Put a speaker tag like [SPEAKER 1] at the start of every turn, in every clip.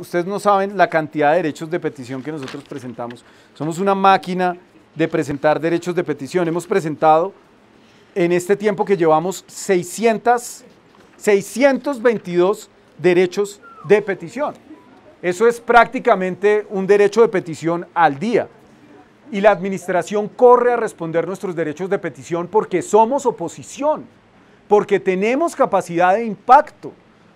[SPEAKER 1] Ustedes no saben la cantidad de derechos de petición que nosotros presentamos. Somos una máquina de presentar derechos de petición. Hemos presentado en este tiempo que llevamos 622 derechos de petición. Eso es prácticamente un derecho de petición al día. Y la administración corre a responder nuestros derechos de petición porque somos oposición, porque tenemos capacidad de impacto,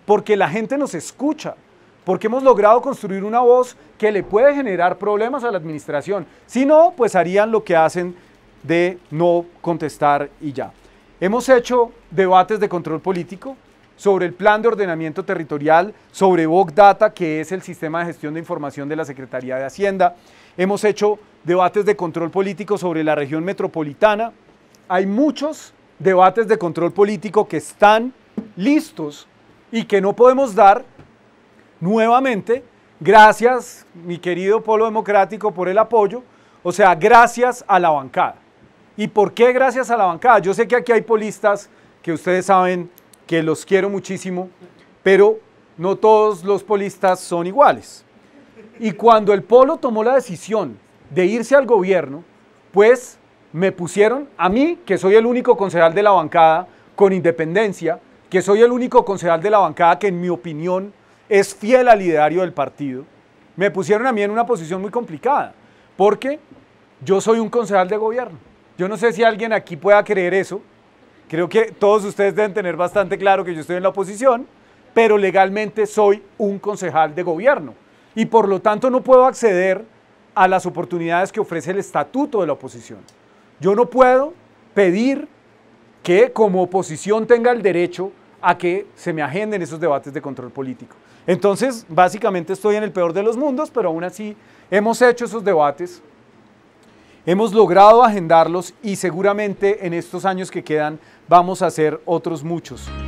[SPEAKER 1] porque la gente nos escucha porque hemos logrado construir una voz que le puede generar problemas a la administración. Si no, pues harían lo que hacen de no contestar y ya. Hemos hecho debates de control político sobre el plan de ordenamiento territorial, sobre Data, que es el sistema de gestión de información de la Secretaría de Hacienda. Hemos hecho debates de control político sobre la región metropolitana. Hay muchos debates de control político que están listos y que no podemos dar nuevamente, gracias, mi querido Polo Democrático, por el apoyo. O sea, gracias a la bancada. ¿Y por qué gracias a la bancada? Yo sé que aquí hay polistas que ustedes saben que los quiero muchísimo, pero no todos los polistas son iguales. Y cuando el Polo tomó la decisión de irse al gobierno, pues me pusieron a mí, que soy el único concejal de la bancada con independencia, que soy el único concejal de la bancada que en mi opinión es fiel al ideario del partido, me pusieron a mí en una posición muy complicada, porque yo soy un concejal de gobierno. Yo no sé si alguien aquí pueda creer eso. Creo que todos ustedes deben tener bastante claro que yo estoy en la oposición, pero legalmente soy un concejal de gobierno y por lo tanto no puedo acceder a las oportunidades que ofrece el estatuto de la oposición. Yo no puedo pedir que como oposición tenga el derecho a que se me agenden esos debates de control político. Entonces, básicamente estoy en el peor de los mundos, pero aún así hemos hecho esos debates, hemos logrado agendarlos y seguramente en estos años que quedan vamos a hacer otros muchos.